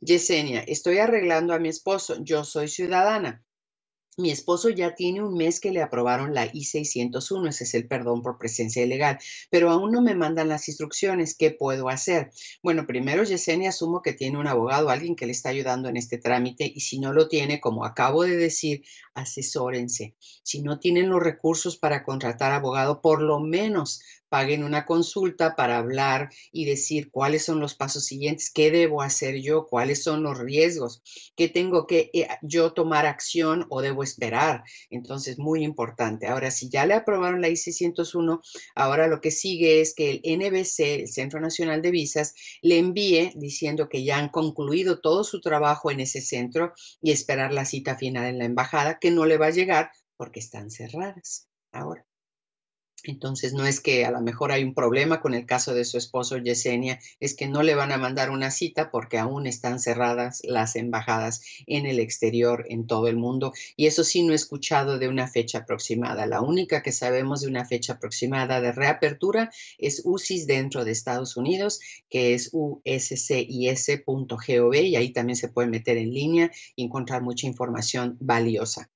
Yesenia, estoy arreglando a mi esposo, yo soy ciudadana. Mi esposo ya tiene un mes que le aprobaron la I-601, ese es el perdón por presencia ilegal, pero aún no me mandan las instrucciones, ¿qué puedo hacer? Bueno, primero Yesenia asumo que tiene un abogado, alguien que le está ayudando en este trámite y si no lo tiene, como acabo de decir, asesórense. Si no tienen los recursos para contratar abogado, por lo menos paguen una consulta para hablar y decir cuáles son los pasos siguientes, qué debo hacer yo, cuáles son los riesgos, qué tengo que eh, yo tomar acción o debo esperar. Entonces, muy importante. Ahora, si ya le aprobaron la I-601, ahora lo que sigue es que el NBC, el Centro Nacional de Visas, le envíe diciendo que ya han concluido todo su trabajo en ese centro y esperar la cita final en la embajada, que no le va a llegar porque están cerradas ahora. Entonces, no es que a lo mejor hay un problema con el caso de su esposo Yesenia, es que no le van a mandar una cita porque aún están cerradas las embajadas en el exterior, en todo el mundo. Y eso sí, no he escuchado de una fecha aproximada. La única que sabemos de una fecha aproximada de reapertura es UCIS dentro de Estados Unidos, que es uscis.gov, y ahí también se puede meter en línea y encontrar mucha información valiosa.